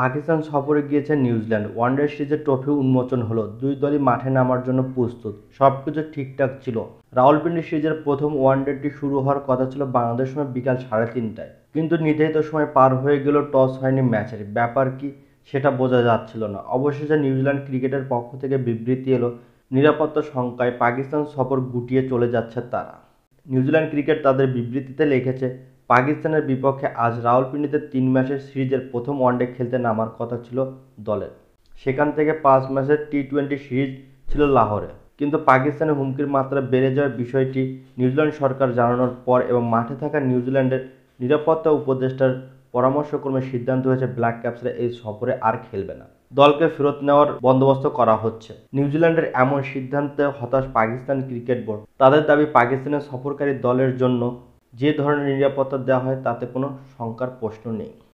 পাকিস্তান সফরে গিয়েছেন New Zealand one day সিরিজের ট্রফি উন্মোচন হলো দুই দলই মাঠে নামার জন্য প্রস্তুত সব কিছু ঠিকঠাক ছিল রাওয়ালপিন্ডি সিরিজের প্রথম ওয়ানডেটি শুরু হওয়ার কথা ছিল বাংলাদেশ সময় বিকাল সাড়ে তিনটায় কিন্তু নির্ধারিত সময় পার হয়ে গেল টস হয়নি ম্যাচের ব্যাপার কি সেটা বোঝা যাচ্ছিল না অবশেষে নিউজিল্যান্ড ক্রিকেটের পক্ষ থেকে বিবৃতি এলো নিরাপত্তা শঙ্কায় পাকিস্তান সফর গুটিয়ে চলে যাচ্ছে তারা নিউজিল্যান্ড ক্রিকেট তাদের বিবৃতিতে লিখেছে পাকিস্তানের বিপক্ষে আজ রাওয়ালপিন্ডিতে তিন ম্যাচের সিরিজের প্রথম ওয়ানডে খেলতে নামার কথা ছিল দলের সেখান থেকে পাঁচ ম্যাচের টি টোয়েন্টি সিরিজ ছিল লাহোরে কিন্তু পাকিস্তানের হুমকির মাত্রা বেড়ে যাওয়ার বিষয়টি নিউজিল্যান্ড সরকার জানানোর পর এবং মাঠে থাকা নিউজিল্যান্ডের নিরাপত্তা উপদেষ্টার পরামর্শক্রমে সিদ্ধান্ত হয়েছে ব্ল্যাক ক্যাপসরা এই সফরে আর খেলবে না দলকে ফেরত নেওয়ার বন্দোবস্ত করা হচ্ছে নিউজিল্যান্ডের এমন সিদ্ধান্তে হতাশ পাকিস্তান ক্রিকেট বোর্ড তাদের দাবি পাকিস্তানের সফরকারী দলের জন্য যে ধরনের নিরাপত্তা দেওয়া হয় তাতে কোনো শঙ্কার প্রশ্ন নেই